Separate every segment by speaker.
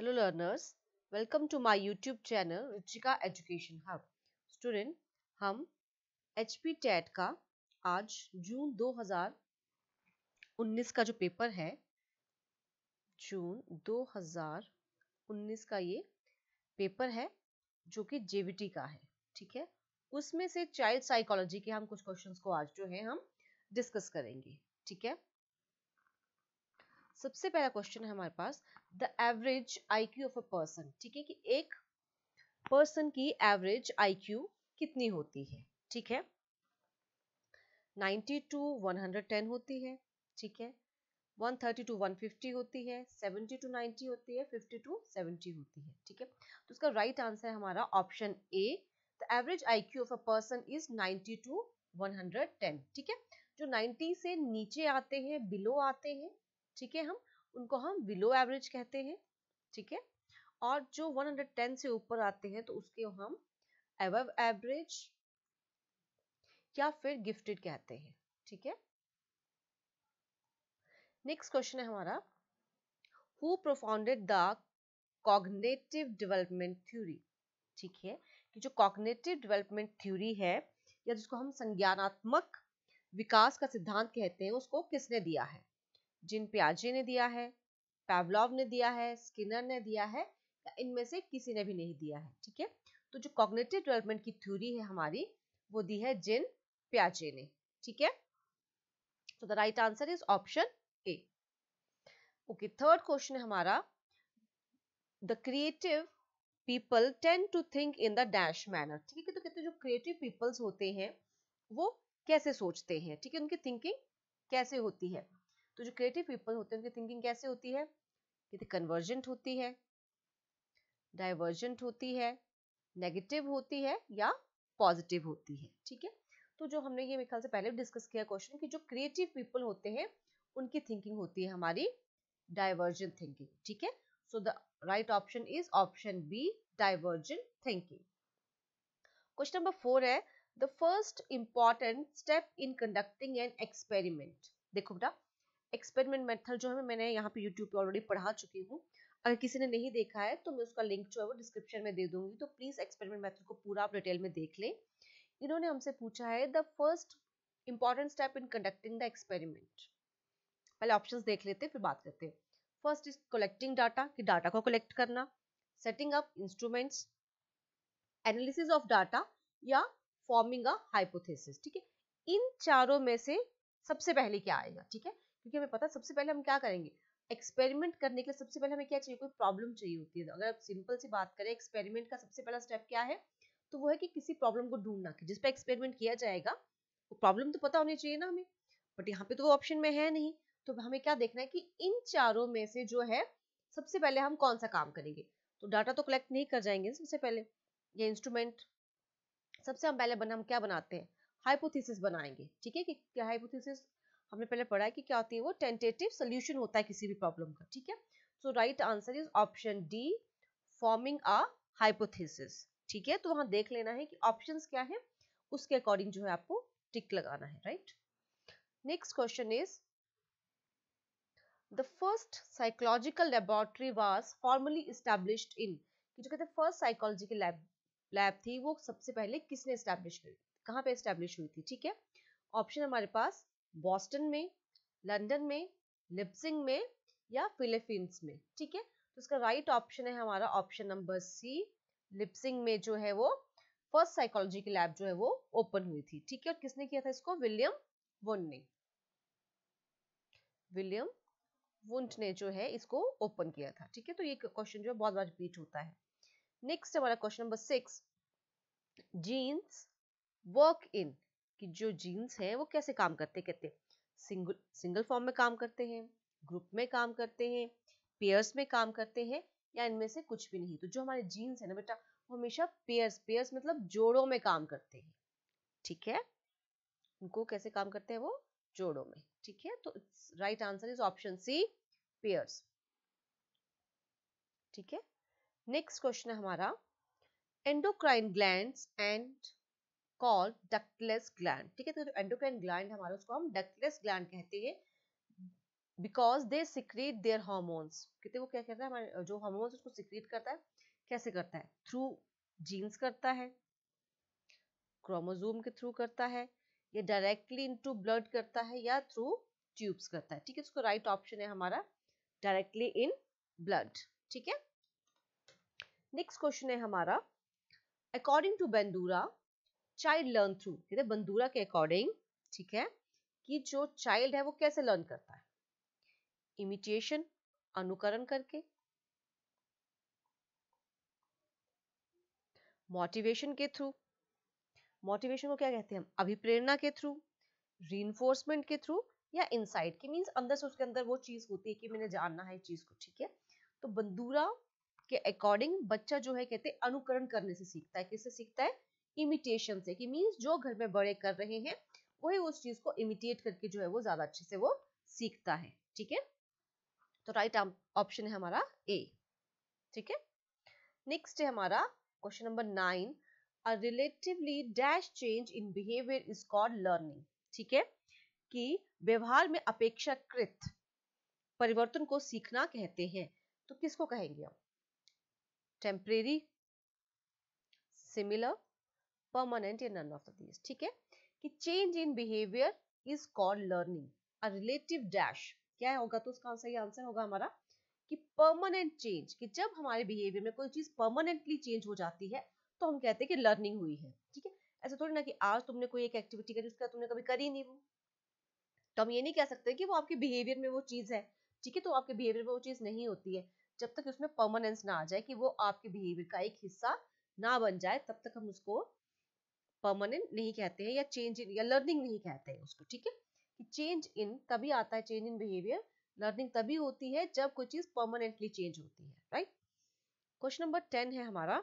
Speaker 1: Hello learners welcome to my YouTube channel Ruchika Education Hub. Student, हम HP TET का आज जून 2019 का जो पेपर है जून 2019 का ये पेपर है जो कि जेवीटी का है ठीक है उसमें से चाइल्ड साइकोलॉजी के हम कुछ क्वेश्चंस को आज जो है हम डिस्कस करेंगे ठीक है सबसे पहला क्वेश्चन है हमारे पास the average IQ of a person ठीक है कि एक पर्सन की एवरेज आईक्यू कितनी होती है ठीक है 90 टू 110 होती है ठीक है 130 टू 150 होती है 70 टू 90 होती है 50 टू 70 होती है ठीक है तो उसका राइट right आंसर है हमारा option A the average IQ of a person is 90 to 110 ठीक है जो 90 से नीचे आते हैं बिलो आते हैं ठीक है हम उनको हम बिलो एवरेज कहते हैं ठीक है और जो 110 से ऊपर आते हैं तो उसके हम एव एवरेज या फिर गिफ्टेड कहते हैं ठीक है नेक्स्ट क्वेश्चन है हमारा who propounded the cognitive development theory ठीक है कि जो कॉग्नेटिव डेवलपमेंट थ्योरी है या जिसको हम संज्ञानात्मक विकास का सिद्धांत कहते हैं उसको किसने दिया है जिन प्याजे ने दिया है पैवलॉव ने दिया है स्किनर ने दिया है या इनमें से किसी ने भी नहीं दिया है ठीक है तो जो कॉग्नेटिव डेवलपमेंट की थ्योरी है हमारी वो दी है जिन प्याजे ने ठीक है तो the right answer is option A okay third question है हमारा the creative people tend to think in the dash manner ठीक है तो कहते हैं जो क्रिएटिव पीपल्स होते हैं वो कैसे सोचते हैं ठीक है उनकी थिंकिंग कैसे होती है तो जो क्रिएटिव पीपल होते हैं उनकी थिंकिंग कैसे होती है कि कन्वर्जेंट होती है डाइवर्जेंट होती है नेगेटिव होती है या पॉजिटिव होती है ठीक है तो जो हमने ये मेरे से पहले भी डिस्कस किया क्वेश्चन कि जो क्रिएटिव पीपल होते हैं उनकी थिंकिंग होती है हमारी डाइवर्जेंट थिंकिंग ठीक है so the right option is option B divergent thinking question number four है the first important step in conducting an experiment देखो बेटा एक्सपेरिमेंट मेथड जो है मैंने यहाँ पे यूट्यूब पे ऑलरेडी पढ़ा चुकी हूँ अगर किसी ने नहीं देखा है तो मैं उसका लिंक जो है वो डिस्क्रिप्शन में दे दूंगी तो प्लीज़ एक्सपेरिमेंट मेथड को पूरा आप डिटेल में देख लें इन्होंने हमसे पूछा है the first important step in conducting the experiment पहले ऑप्शन देख लेते फिर बात करते हैं फर्स्ट इज कलेक्टिंग डाटा कि डाटा को कलेक्ट करना setting up instruments analysis of data या फॉर्मिंग अ हाइपोथेसिस ठीक है इन चारों में से सबसे पहले क्या आएगा ठीक है क्योंकि हमें पता सबसे पहले हम क्या करेंगे एक्सपेरिमेंट करने के लिए सबसे पहले हमें क्या चाहिए कोई प्रॉब्लम चाहिए होती है अगर आप सिंपल सी बात करें एक्सपेरिमेंट का सबसे पहला स्टेप क्या है तो वो है कि किसी प्रॉब्लम को ढूंढना कि जिस पर एक्सपेरिमेंट किया जाएगा वो प्रॉब्लम तो पता होनी चाहिए ना हमें बट यहाँ पे तो वो ऑप्शन में है नहीं तो हमें क्या देखना है कि इन चारों में से जो है सबसे पहले हम कौन सा काम करेंगे तो डाटा तो कलेक्ट नहीं कर जाएंगे सबसे पहले ये इंस्ट्रूमेंट सबसे हम पहले बना हम क्या बनाते हैं हाइपोथेसिस बनाएंगे ठीक है कि क्या हाइपोथेसिस हमने पहले पढ़ा है कि क्या होती है वो टेंटेटिव सोल्यूशन होता है किसी भी प्रॉब्लम का ठीक है so right answer is option D forming a hypothesis ठीक है तो वहां देख लेना है कि ऑप्शन क्या है उसके अकॉर्डिंग जो है आपको टिक लगाना है right next question is the first psychological laboratory was formally established in जो कहते हैं फर्स्ट साइकोलॉजी की लैब लैब थी वो सबसे पहले किसने इस्टेब्लिश करी कहाँ पे इस्टेब्लिश हुई थी ठीक है ऑप्शन हमारे पास बॉस्टन में लंदन में लिप्सिंग में या फिलीपींस में ठीक है तो इसका राइट ऑप्शन है हमारा ऑप्शन नंबर सी लिप्सिंग में जो है वो फर्स्ट साइकोलॉजी की लैब जो है वो ओपन हुई थी ठीक है और किसने किया था इसको विलियम वुन ने विलियम वुंट ने जो है इसको ओपन किया था ठीक है तो ये क्वेश्चन जो है बहुत बार रिपीट होता है नेक्स्ट हमारा question number six genes work in कि जो जीन्स हैं वो कैसे काम करते कहते सिंगल सिंगल फॉर्म में काम करते हैं ग्रुप में काम करते हैं पेयर्स में काम करते हैं या इनमें से कुछ भी नहीं तो जो हमारे जीन्स है ना बेटा वो हमेशा पेयर्स पेयर्स मतलब जोड़ों में काम करते हैं ठीक है उनको कैसे काम करते हैं वो जोड़ों में ठीक है तो right answer is option C pairs ठीक है नेक्स्ट क्वेश्चन है हमारा endocrine glands and called ductless gland ठीक है तो जो एंडोक्राइन ग्लैंड हमारा उसको हम डक्टलेस ग्लैंड कहते हैं because they secrete their hormones कहते वो क्या करता है हमारे जो हार्मोन्स उसको सिक्रीट करता है कैसे करता है थ्रू जीन्स करता है क्रोमोजोम के थ्रू करता है या डायरेक्टली इनटू ब्लड करता है या थ्रू ट्यूब्स करता है ठीक है इसको राइट ऑप्शन है हमारा डायरेक्टली इन ब्लड ठीक है नेक्स्ट क्वेश्चन है हमारा according to Bandura child learn through कहते हैं बंदूरा के अकॉर्डिंग ठीक है कि जो चाइल्ड है वो कैसे लर्न करता है इमिटेशन अनुकरण करके मोटिवेशन के थ्रू मोटिवेशन को क्या कहते हैं हम अभिप्रेरणा के थ्रू रीइंफोर्समेंट के थ्रू या इनसाइट की मींस अंदर से उसके अंदर वो चीज होती है कि मैंने जानना है इस चीज को ठीक है तो बंदूरा के अकॉर्डिंग बच्चा जो है कहते हैं अनुकरण करने से सीखता है किससे सीखता है इमिटेशन से कि मीन्स जो घर में बड़े कर रहे हैं वही उस चीज को इमिटेट करके जो है वो ज्यादा अच्छे से वो सीखता है ठीक है तो राइट ऑप्शन है हमारा ए ठीक है नेक्स्ट है हमारा question number nine a relatively dash change in behaviour is called learning ठीक है कि व्यवहार में अपेक्षाकृत परिवर्तन को सीखना कहते हैं तो किसको कहेंगे हम temporary similar permanent in none of these ठीक है कि change in behavior is called learning a relative dash क्या होगा तो उसका सही आंसर होगा हमारा कि परमानेंट चेंज कि जब हमारे बिहेवियर में कोई चीज परमानेंटली चेंज हो जाती है तो हम कहते हैं कि लर्निंग हुई है ठीक है ऐसा थोड़ी ना कि आज तुमने कोई एक एक्टिविटी करी उसका तुमने कभी करी नहीं वो तो हम ये नहीं कह सकते कि वो आपके बिहेवियर में वो चीज है ठीक है तो आपके बिहेवियर में वो चीज नहीं होती है जब तक उसमें परमानेंस ना आ जाए कि वो आपके बिहेवियर का एक हिस्सा ना बन जाए तब तक हम उसको परमानेंट नहीं कहते हैं या चेंज इन या लर्निंग नहीं कहते हैं उसको ठीक है कि चेंज इन तभी आता है चेंज इन बिहेवियर लर्निंग तभी होती है जब कोई चीज परमानेंटली चेंज होती है राइट क्वेश्चन नंबर टेन है हमारा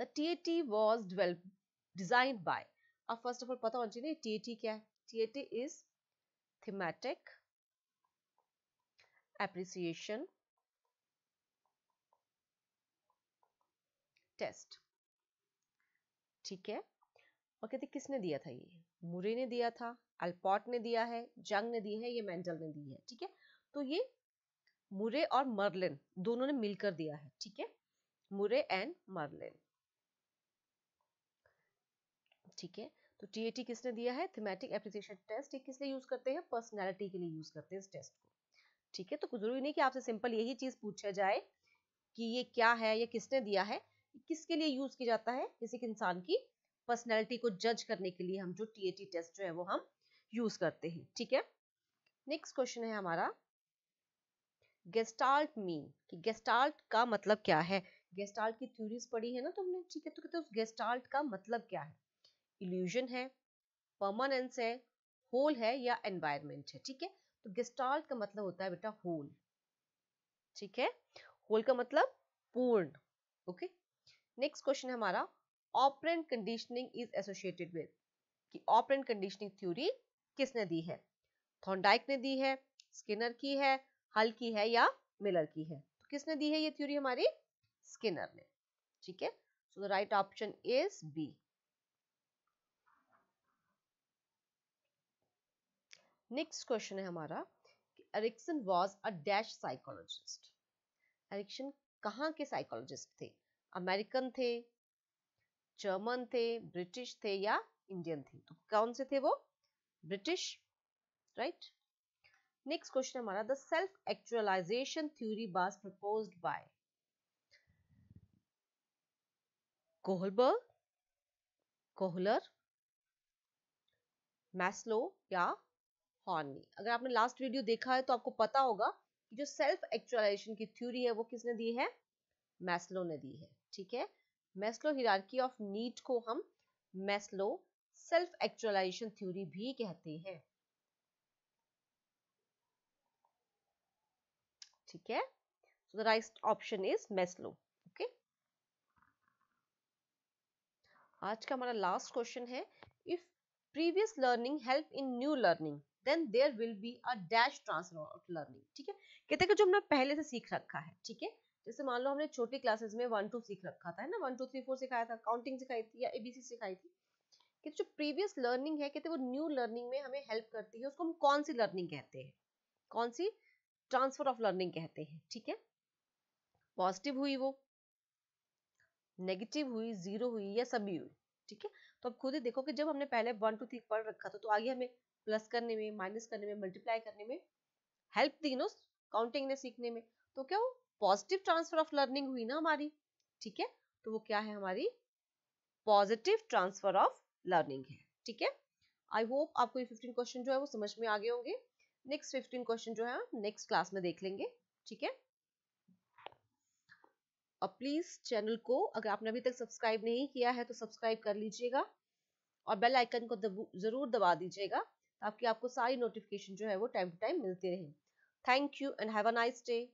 Speaker 1: the T A T was develop design by अब फर्स्ट ऑफ ऑल पता होना चाहिए टी ए टी क्या है T A T is thematic appreciation test ठीक है और कहते किसने दिया था ये मुरे ने दिया था अल्पॉट ने दिया है जंग ने दी है ये मेंडल ने दी है ठीक है तो ये मुरे और मर्लिन दोनों ने मिलकर दिया है ठीक है मुरे एंड मर्लिन ठीक है तो टीएटी किसने दिया है थीमेटिक एप्रिसिएशन टेस्ट ये किस लिए यूज करते हैं पर्सनैलिटी के लिए यूज करते हैं इस टेस्ट को ठीक है तो जरूरी नहीं कि आपसे सिंपल यही चीज पूछा जाए कि ये क्या है या किसने दिया है किसके लिए यूज किया जाता है किसी इंसान की पर्सनैलिटी को जज करने के लिए हम जो टीएटी टेस्ट जो है वो हम यूज करते हैं ठीक है नेक्स्ट क्वेश्चन है हमारा गेस्टाल्ट मीन कि गेस्टाल्ट का मतलब क्या है गेस्टाल्ट की थ्योरीज पढ़ी है ना तुमने ठीक है तो कहते उस गेस्टाल्ट का मतलब क्या है इल्यूजन है परमानेंस है होल है या एनवायरमेंट है ठीक है तो गेस्टाल्ट का मतलब होता है बेटा होल ठीक है होल का मतलब पूर्ण ओके नेक्स्ट क्वेश्चन हमारा operant conditioning is associated with कि ऑपरेंट कंडीशनिंग थ्योरी किसने दी है थॉन्डाइक ने दी है स्किनर की है हल की है या मिलर की है तो किसने दी है ये थ्योरी हमारी स्किनर ने ठीक है so the right option is B next question है हमारा Erikson was a dash psychologist Erikson कहाँ के साइकोलॉजिस्ट थे अमेरिकन थे जर्मन थे ब्रिटिश थे या इंडियन थे तो कौन से थे वो ब्रिटिश राइट नेक्स्ट क्वेश्चन हमारा the self actualization theory was proposed by Kohlberg Kohler Maslow या हॉर्नी अगर आपने लास्ट वीडियो देखा है तो आपको पता होगा कि जो सेल्फ एक्चुअलाइजेशन की थ्योरी है वो किसने दी है मैस्लो ने दी है ठीक है मेस्लो हिरार्की ऑफ नीड को हम मेस्लो सेल्फ एक्चुअलाइजेशन थ्योरी भी कहते हैं ठीक है the right option is Maslow okay आज का हमारा लास्ट क्वेश्चन है if previous learning help in new learning then there will be a dash transfer of learning ठीक है कहते हैं कि जो हमने पहले से सीख रखा है ठीक है जैसे मान लो हमने छोटी क्लासेस में वन टू सीख रखा था है ना वन टू थ्री फोर सिखाया था काउंटिंग सिखाई थी या एबीसी सिखाई थी कि जो प्रीवियस लर्निंग है कहते वो न्यू लर्निंग में हमें हेल्प करती है उसको हम कौन सी लर्निंग कहते हैं कौन सी ट्रांसफर ऑफ लर्निंग कहते हैं ठीक है पॉजिटिव हुई वो नेगेटिव हुई जीरो हुई या सभी हुई ठीक है तो अब खुद ही देखो कि जब हमने पहले वन टू थ्री पढ़ रखा था तो आगे हमें प्लस करने में माइनस करने में मल्टीप्लाई करने में हेल्प दी ना काउंटिंग ने सीखने में तो क्या वो पॉजिटिव ट्रांसफर ऑफ लर्निंग हुई ना हमारी ठीक है तो वो क्या है हमारी पॉजिटिव ट्रांसफर ऑफ लर्निंग है ठीक है आई होप आपको ये 15 क्वेश्चन जो है वो समझ में आ गए होंगे नेक्स्ट 15 क्वेश्चन जो है नेक्स्ट क्लास में देख लेंगे ठीक है अब प्लीज चैनल को अगर आपने अभी तक सब्सक्राइब नहीं किया है तो सब्सक्राइब कर लीजिएगा और बेल आइकन को दब, जरूर दबा दीजिएगा ताकि आपको सारी नोटिफिकेशन जो है वो टाइम टू टाइम मिलते रहे thank you and have a nice day